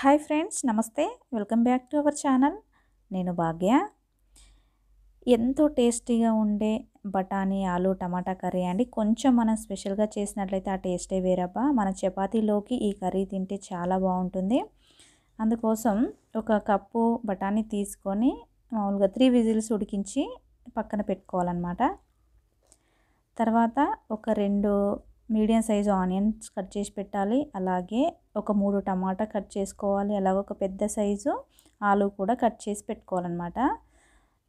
hi friends నమస్తే welcome back to our channel నేను భాగ్య ఎంతో టేస్టీగా ఉండే బఠానీ ఆలు టమాటా కర్రీ అండి కొంచెం మనం స్పెషల్గా చేసినట్లయితే ఆ టేస్టే వేరబ్బా మన చపాతీలోకి ఈ కర్రీ తింటే చాలా బాగుంటుంది అందుకోసం ఒక కప్పు బఠానీ తీసుకొని మామూలుగా త్రీ విజిల్స్ ఉడికించి పక్కన పెట్టుకోవాలన్నమాట తర్వాత ఒక రెండు మీడియం సైజు ఆనియన్స్ కట్ చేసి పెట్టాలి అలాగే ఒక మూడు టమాటా కట్ చేసుకోవాలి అలాగే ఒక పెద్ద సైజు ఆలు కూడా కట్ చేసి పెట్టుకోవాలన్నమాట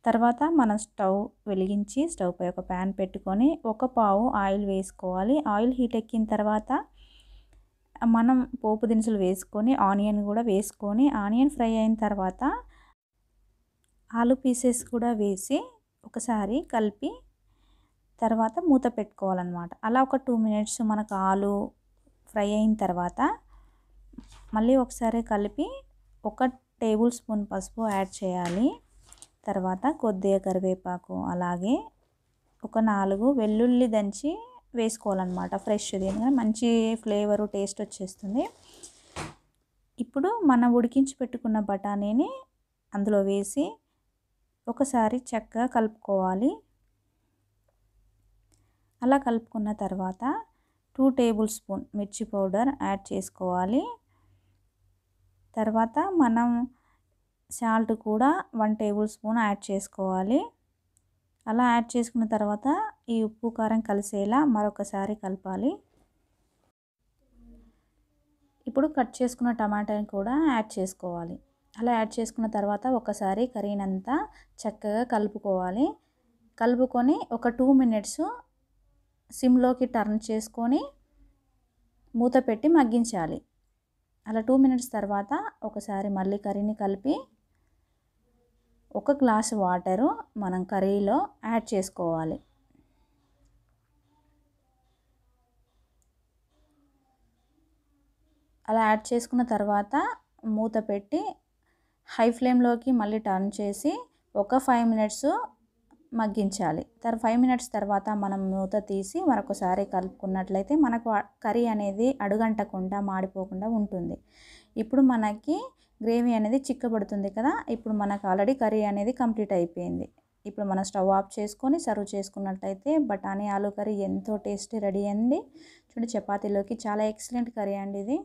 తర్వాత మనం స్టవ్ వెలిగించి స్టవ్ పై ఒక ప్యాన్ పెట్టుకొని ఒక పావు ఆయిల్ వేసుకోవాలి ఆయిల్ హీట్ ఎక్కిన తర్వాత మనం పోపు దినుసులు వేసుకొని ఆనియన్ కూడా వేసుకొని ఆనియన్ ఫ్రై అయిన తర్వాత ఆలు పీసెస్ కూడా వేసి ఒకసారి కలిపి తర్వాత మూత పెట్టుకోవాలన్నమాట అలా ఒక టూ మినిట్స్ మనకు ఆలు ఫ్రై అయిన తర్వాత మళ్ళీ ఒకసారి కలిపి ఒక టేబుల్ స్పూన్ పసుపు యాడ్ చేయాలి తర్వాత కొద్దిగా కరివేపాకు అలాగే ఒక నాలుగు వెల్లుల్లి దంచి వేసుకోవాలన్నమాట ఫ్రెష్ది మంచి ఫ్లేవరు టేస్ట్ వచ్చేస్తుంది ఇప్పుడు మనం ఉడికించి పెట్టుకున్న బఠానీని అందులో వేసి ఒకసారి చక్కగా కలుపుకోవాలి అలా కలుపుకున్న తర్వాత టూ టేబుల్ స్పూన్ మిర్చి పౌడర్ యాడ్ చేసుకోవాలి తర్వాత మనం సాల్ట్ కూడా వన్ టేబుల్ స్పూన్ యాడ్ చేసుకోవాలి అలా యాడ్ చేసుకున్న తర్వాత ఈ ఉప్పు కారం కలిసేలా మరొకసారి కలపాలి ఇప్పుడు కట్ చేసుకున్న టమాటాని కూడా యాడ్ చేసుకోవాలి అలా యాడ్ చేసుకున్న తర్వాత ఒకసారి కర్రీనంతా చక్కగా కలుపుకోవాలి కలుపుకొని ఒక టూ మినిట్స్ సిమ్లోకి టర్న్ చేసుకొని మూత పెట్టి మగ్గించాలి అలా టూ మినిట్స్ తర్వాత ఒకసారి మళ్ళీ కర్రీని కలిపి ఒక గ్లాస్ వాటరు మనం కర్రీలో యాడ్ చేసుకోవాలి అలా యాడ్ చేసుకున్న తర్వాత మూత పెట్టి హై ఫ్లేమ్లోకి మళ్ళీ టర్న్ చేసి ఒక ఫైవ్ మినిట్స్ మగ్గించాలి తర్వాత ఫైవ్ మినిట్స్ తర్వాత మనం మూత తీసి మరొకసారి కలుపుకున్నట్లయితే మనకు కర్రీ అనేది అడుగంటకుండా మాడిపోకుండా ఉంటుంది ఇప్పుడు మనకి గ్రేవీ అనేది చిక్కబడుతుంది కదా ఇప్పుడు మనకు ఆల్రెడీ కర్రీ అనేది కంప్లీట్ అయిపోయింది ఇప్పుడు మనం స్టవ్ ఆఫ్ చేసుకొని సర్వ్ చేసుకున్నట్లయితే బఠానీ ఆలు కర్రీ ఎంతో టేస్టీ రెడీ అండి చూడండి చపాతీలోకి చాలా ఎక్సలెంట్ కర్రీ అండి ఇది